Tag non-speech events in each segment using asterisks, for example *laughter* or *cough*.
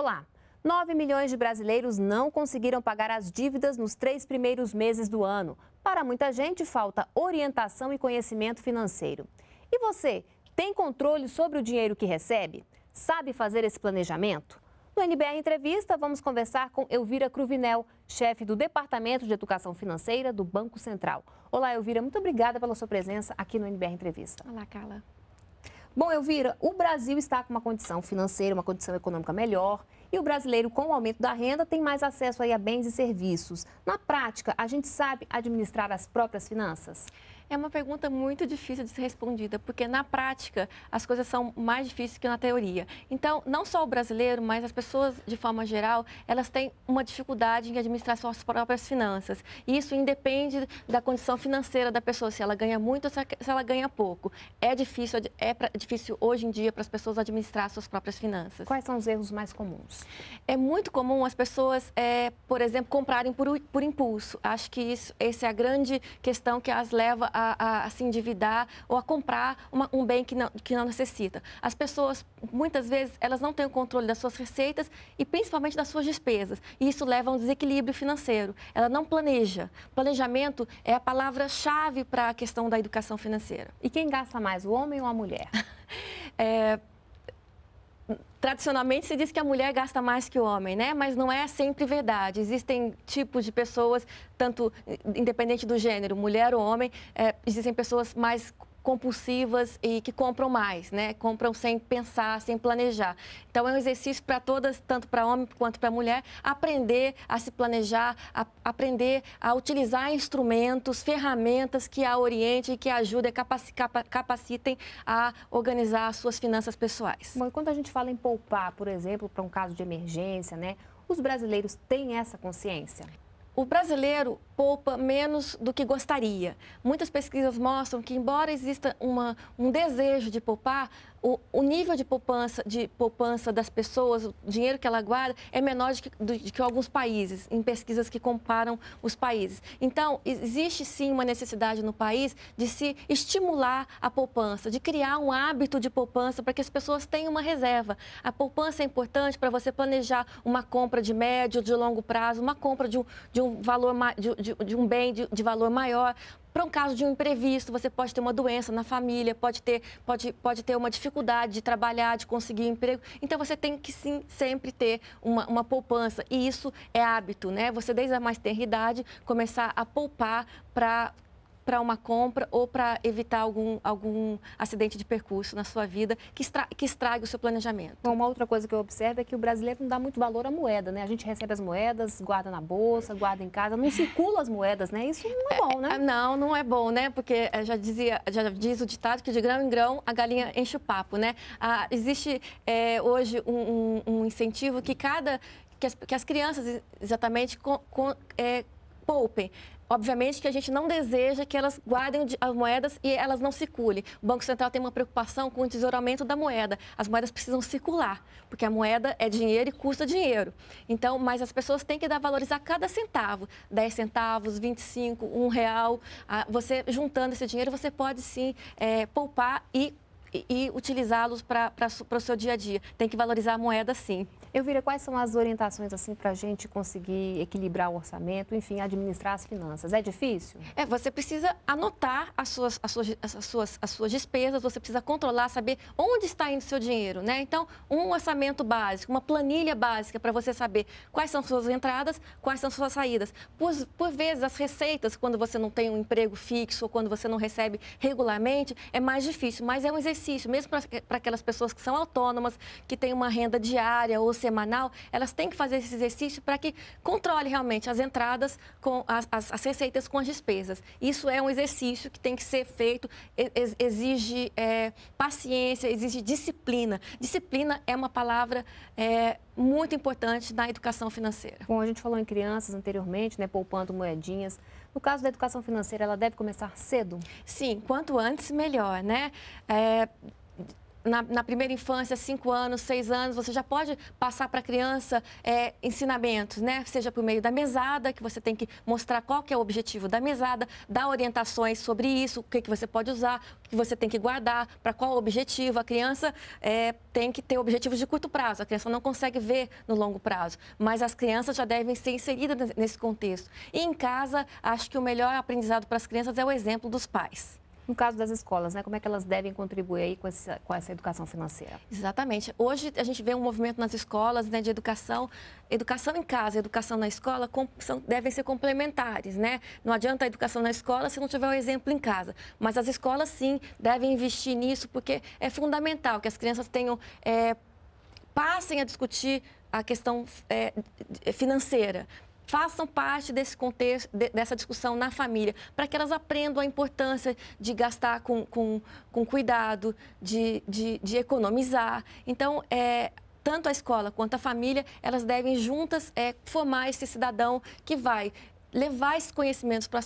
Olá! 9 milhões de brasileiros não conseguiram pagar as dívidas nos três primeiros meses do ano. Para muita gente, falta orientação e conhecimento financeiro. E você, tem controle sobre o dinheiro que recebe? Sabe fazer esse planejamento? No NBR Entrevista, vamos conversar com Elvira Cruvinel, chefe do Departamento de Educação Financeira do Banco Central. Olá, Elvira, muito obrigada pela sua presença aqui no NBR Entrevista. Olá, Carla. Bom, Elvira, o Brasil está com uma condição financeira, uma condição econômica melhor. E o brasileiro, com o aumento da renda, tem mais acesso aí a bens e serviços. Na prática, a gente sabe administrar as próprias finanças? É uma pergunta muito difícil de ser respondida, porque na prática as coisas são mais difíceis que na teoria. Então, não só o brasileiro, mas as pessoas de forma geral, elas têm uma dificuldade em administrar suas próprias finanças. E isso independe da condição financeira da pessoa, se ela ganha muito ou se ela ganha pouco. É difícil, é difícil hoje em dia para as pessoas administrar suas próprias finanças. Quais são os erros mais comuns? É muito comum as pessoas, é, por exemplo, comprarem por, por impulso. Acho que isso, essa é a grande questão que as leva a a, a, a assim, se endividar ou a comprar uma, um bem que não, que não necessita. As pessoas, muitas vezes, elas não têm o controle das suas receitas e principalmente das suas despesas. E isso leva a um desequilíbrio financeiro. Ela não planeja. Planejamento é a palavra-chave para a questão da educação financeira. E quem gasta mais, o homem ou a mulher? *laughs* é tradicionalmente se diz que a mulher gasta mais que o homem, né? Mas não é sempre verdade. Existem tipos de pessoas, tanto eh, independente do gênero, mulher ou homem, é, existem pessoas mais compulsivas e que compram mais, né? Compram sem pensar, sem planejar. Então é um exercício para todas, tanto para homem quanto para mulher, aprender a se planejar, a aprender a utilizar instrumentos, ferramentas que a orientem, que a ajudem, capacitem a organizar as suas finanças pessoais. Bom, e quando a gente fala em poupar, por exemplo, para um caso de emergência, né? Os brasileiros têm essa consciência? O brasileiro poupa menos do que gostaria. Muitas pesquisas mostram que, embora exista uma, um desejo de poupar, o, o, nível de poupança, de poupança das pessoas, o dinheiro que ela guarda, é menor do que, que alguns países, em pesquisas que comparam os países. Então, existe sim uma necessidade no país de se estimular a poupança, de criar um hábito de poupança para que as pessoas tenham uma reserva. A poupança é importante para você planejar uma compra de médio, de longo prazo, uma compra de um, de um valor de, de, de um bem de valor maior para um caso de um imprevisto, você pode ter uma doença na família, pode ter, pode, pode ter uma dificuldade de trabalhar, de conseguir emprego. Então, você tem que sim sempre ter uma, uma poupança. E isso é hábito, né? Você, desde a mais tenra idade, começar a poupar para para uma compra ou para evitar algum, algum acidente de percurso na sua vida que, estra que estrague o seu planejamento. Bom, uma outra coisa que eu observo é que o brasileiro não dá muito valor à moeda, né? A gente recebe as moedas, guarda na bolsa, guarda em casa, não circula as moedas, né? Isso não é bom, né? É, é, não, não é bom, né? Porque é, já, dizia, já diz o ditado que de grão em grão a galinha enche o papo, né? Ah, existe é, hoje um, um, um, incentivo que cada... Que as, que as crianças exatamente com, com, é, poupem. Obviamente que a gente não deseja que elas guardem as moedas e elas não circulem. O Banco Central tem uma preocupação com o tesouramento da moeda. As moedas precisam circular, porque a moeda é dinheiro e custa dinheiro. Então, mas as pessoas têm que dar valorizar cada centavo. 10 centavos, 25, 1 real. Ah, você juntando esse dinheiro, você pode sim é, poupar e e, utilizá-los para o seu dia a dia. Tem que valorizar a moeda, sim. Elvira, quais são as orientações assim para a gente conseguir equilibrar o orçamento, enfim, administrar as finanças? É difícil? É, você precisa anotar as suas, as suas, as suas, as suas despesas, você precisa controlar, saber onde está indo o seu dinheiro, né? Então, um orçamento básico, uma planilha básica para você saber quais são suas entradas, quais são suas saídas. Por, por vezes, as receitas, quando você não tem um emprego fixo ou quando você não recebe regularmente, é mais difícil, mas é um exercício exercício, mesmo para aquelas pessoas que são autônomas, que têm uma renda diária ou semanal, elas têm que fazer esse exercício para que controle realmente as entradas com as, as, as, receitas com as despesas. Isso é um exercício que tem que ser feito, exige é, paciência, exige disciplina. Disciplina é uma palavra é, muito importante na educação financeira. Bom, a gente falou em crianças anteriormente, né, poupando moedinhas. No caso da educação financeira, ela deve começar cedo? Sim, quanto antes, melhor, né? É, na, na, primeira infância, cinco anos, seis anos, você já pode passar para a criança é, ensinamentos, né? Seja por meio da mesada, que você tem que mostrar qual que é o objetivo da mesada, dar orientações sobre isso, o que, que você pode usar, o que você tem que guardar, para qual objetivo. A criança é, tem que ter objetivos de curto prazo, a criança não consegue ver no longo prazo, mas as crianças já devem ser inseridas nesse contexto. E em casa, acho que o melhor aprendizado para as crianças é o exemplo dos pais no caso das escolas, né? Como é que elas devem contribuir aí com essa, com essa educação financeira? Exatamente. Hoje a gente vê um movimento nas escolas né, de educação, educação em casa, educação na escola com, são, devem ser complementares, né? Não adianta a educação na escola se não tiver o um exemplo em casa. Mas as escolas sim devem investir nisso porque é fundamental que as crianças tenham é, passem a discutir a questão é, financeira, façam parte desse contexto, dessa discussão na família, para que elas aprendam a importância de gastar com, com, com cuidado, de, de, de economizar. Então, é, tanto a escola quanto a família, elas devem juntas é, formar esse cidadão que vai levar esses conhecimentos para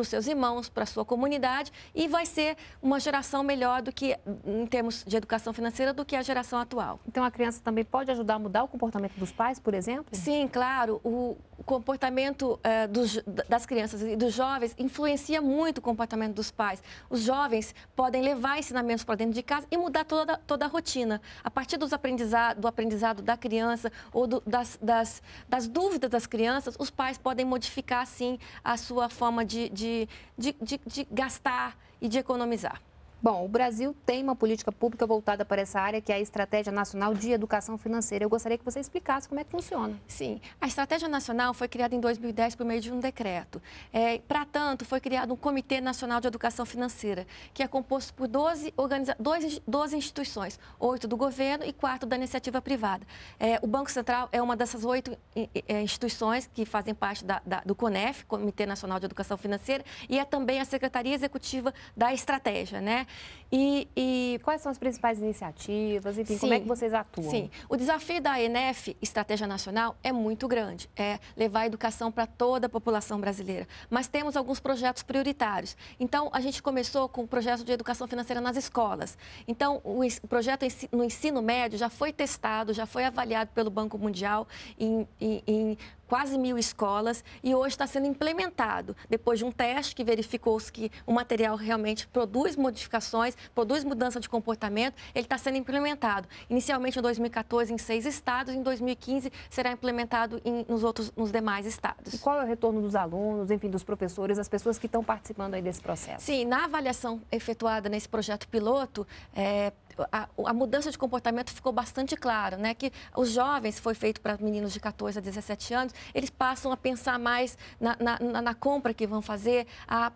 os seus irmãos, para a sua comunidade e vai ser uma geração melhor do que em termos de educação financeira do que a geração atual. Então a criança também pode ajudar a mudar o comportamento dos pais, por exemplo? Sim, claro. O comportamento eh, dos, das crianças e dos jovens influencia muito o comportamento dos pais. Os jovens podem levar ensinamentos para dentro de casa e mudar toda, toda a rotina. A partir dos aprendizado, do aprendizado da criança ou do, das, das, das dúvidas das crianças, os pais podem modificar ficar sim, a sua forma de, de, de, de, de gastar e de economizar. Bom, o Brasil tem uma política pública voltada para essa área, que é a Estratégia Nacional de Educação Financeira. Eu gostaria que você explicasse como é que funciona. Sim, a Estratégia Nacional foi criada em 2010 por meio de um decreto. É, para tanto, foi criado um Comitê Nacional de Educação Financeira, que é composto por 12, organiza... 12, instituições, oito do governo e quatro da iniciativa privada. É, o Banco Central é uma dessas oito é, é, instituições que fazem parte da, da, do CONEF, Comitê Nacional de Educação Financeira, e é também a Secretaria Executiva da Estratégia, né? E, e quais são as principais iniciativas? Enfim, Sim. como é que vocês atuam? Sim, o desafio da ENEF, Estratégia Nacional, é muito grande. É levar a educação para toda a população brasileira. Mas temos alguns projetos prioritários. Então, a gente começou com o projeto de educação financeira nas escolas. Então, o projeto no ensino médio já foi testado, já foi avaliado pelo Banco Mundial em, em, em quase mil escolas e hoje está sendo implementado, depois de um teste que verificou que o material realmente produz modificações, produz mudança de comportamento, ele está sendo implementado. Inicialmente em 2014 em seis estados, em 2015 será implementado em, nos, outros, nos demais estados. E qual é o retorno dos alunos, enfim, dos professores, as pessoas que estão participando aí desse processo? Sim, na avaliação efetuada nesse projeto piloto, é, a, a, mudança de comportamento ficou bastante clara, né? Que os jovens, foi feito para meninos de 14 a 17 anos, eles passam a pensar mais na, na, na compra que vão fazer, a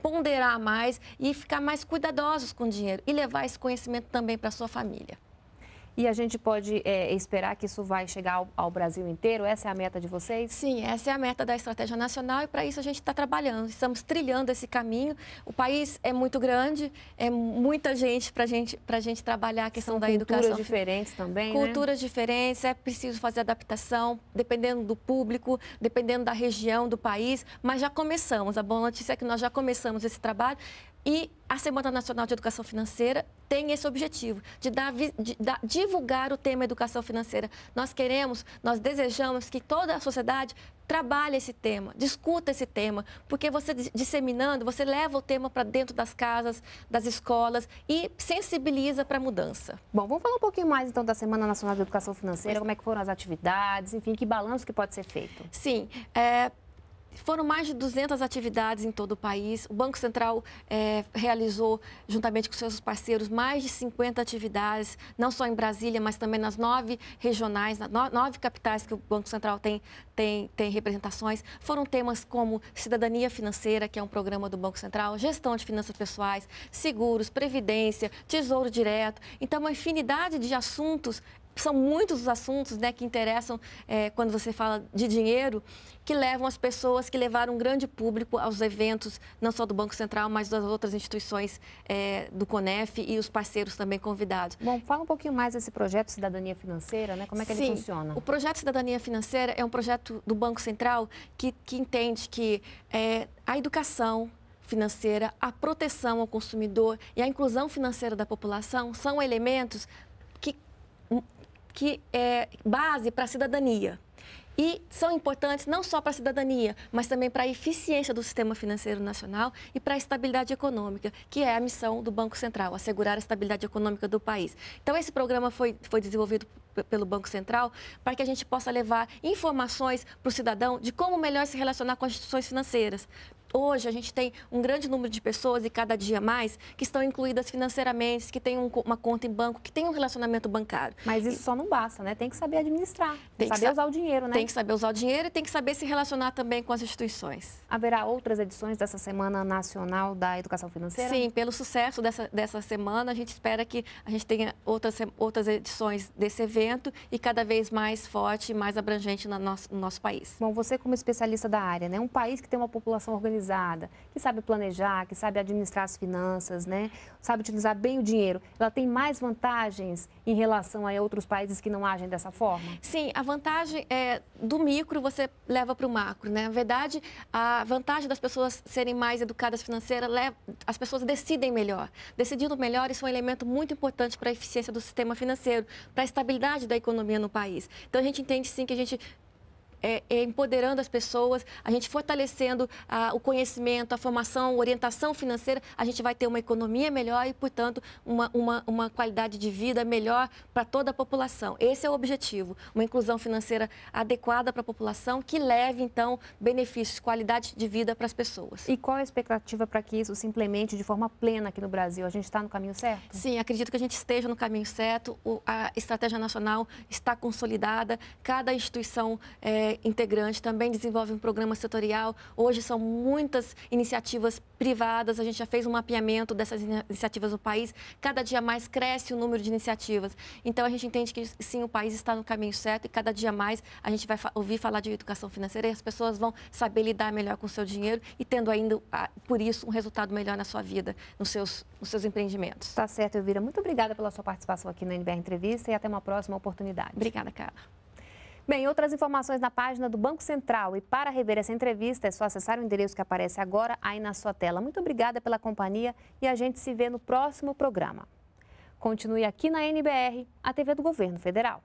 ponderar mais e ficar mais cuidadosos com o dinheiro e levar esse conhecimento também para sua família. E a gente pode é, esperar que isso vai chegar ao, ao, Brasil inteiro? Essa é a meta de vocês? Sim, essa é a meta da Estratégia Nacional e para isso a gente está trabalhando, estamos trilhando esse caminho. O país é muito grande, é muita gente para gente, a gente trabalhar a questão São da culturas educação. Culturas diferentes também, né? Culturas né? diferentes, é preciso fazer adaptação, dependendo do público, dependendo da região, do país, mas já começamos. A boa notícia é que nós já começamos esse trabalho. E a Semana Nacional de Educação Financeira tem esse objetivo, de, dar, de divulgar o tema educação financeira. Nós queremos, nós desejamos que toda a sociedade trabalhe esse tema, discuta esse tema, porque você disseminando, você leva o tema para dentro das casas, das escolas e sensibiliza para a mudança. Bom, vamos falar um pouquinho mais então da Semana Nacional de Educação Financeira, como é que foram as atividades, enfim, que balanço que pode ser feito. Sim, é, foram mais de 200 atividades em todo o país. O Banco Central é, realizou, juntamente com seus parceiros, mais de 50 atividades, não só em Brasília, mas também nas nove regionais, nas nove capitais que o Banco Central tem, tem, tem representações. Foram temas como cidadania financeira, que é um programa do Banco Central, gestão de finanças pessoais, seguros, previdência, tesouro direto. Então, uma infinidade de assuntos são muitos os assuntos né, que interessam é, quando você fala de dinheiro, que levam as pessoas, que levaram um grande público aos eventos, não só do Banco Central, mas das outras instituições é, do CONEF e os parceiros também convidados. Bom, fala um pouquinho mais desse projeto Cidadania Financeira, né? como é que Sim, ele funciona? O projeto Cidadania Financeira é um projeto do Banco Central que, que entende que é, a educação, financeira, a proteção ao consumidor e a inclusão financeira da população são elementos que é base para a cidadania. E são importantes não só para a cidadania, mas também para a eficiência do sistema financeiro nacional e para a estabilidade econômica, que é a missão do Banco Central, assegurar a estabilidade econômica do país. Então, esse programa foi, foi desenvolvido pelo Banco Central para que a gente possa levar informações para o cidadão de como melhor se relacionar com as instituições financeiras, hoje a gente tem um grande número de pessoas e cada dia mais que estão incluídas financeiramente, que têm um, uma conta em banco, que têm um relacionamento bancário. Mas isso e... só não basta, né? Tem que saber administrar, tem saber sa... usar o dinheiro, né? Tem que saber usar o dinheiro e tem que saber se relacionar também com as instituições. Haverá outras edições dessa Semana Nacional da Educação Financeira? Sim, pelo sucesso dessa, dessa semana, a gente espera que a gente tenha outras, outras edições desse evento e cada vez mais forte e mais abrangente no nosso, no nosso país. Bom, você como especialista da área, né? Um país que tem uma população organizada organizada, que sabe planejar, que sabe administrar as finanças, né? Sabe utilizar bem o dinheiro, ela tem mais vantagens em relação a outros países que não agem dessa forma? Sim, a vantagem é do micro você leva para o macro, né? Na verdade, a vantagem das pessoas serem mais educadas financeira, as pessoas decidem melhor. Decidindo melhor, isso é um elemento muito importante para a eficiência do sistema financeiro, para a estabilidade da economia no país. Então a gente entende sim que a gente é, é empoderando as pessoas, a gente fortalecendo a, o conhecimento, a formação, a orientação financeira, a gente vai ter uma economia melhor e, portanto, uma, uma, uma qualidade de vida melhor para toda a população. Esse é o objetivo, uma inclusão financeira adequada para a população que leve, então, benefícios, qualidade de vida para as pessoas. E qual a expectativa para que isso se implemente de forma plena aqui no Brasil? A gente está no caminho certo? Sim, acredito que a gente esteja no caminho certo. O, a estratégia nacional está consolidada, cada instituição é, integrante, também desenvolve um programa setorial. Hoje são muitas iniciativas privadas, a gente já fez um mapeamento dessas iniciativas no país. Cada dia mais cresce o número de iniciativas. Então a gente entende que sim, o país está no caminho certo e cada dia mais a gente vai ouvir falar de educação financeira e as pessoas vão saber lidar melhor com o seu dinheiro e tendo ainda, por isso, um resultado melhor na sua vida, nos seus, nos seus empreendimentos. Tá certo, Elvira. Muito obrigada pela sua participação aqui na NBR Entrevista e até uma próxima oportunidade. Obrigada, Carla. Bem, outras informações na página do Banco Central. E para rever essa entrevista, é só acessar o endereço que aparece agora aí na sua tela. Muito obrigada pela companhia e a gente se vê no próximo programa. Continue aqui na NBR, a TV do Governo Federal.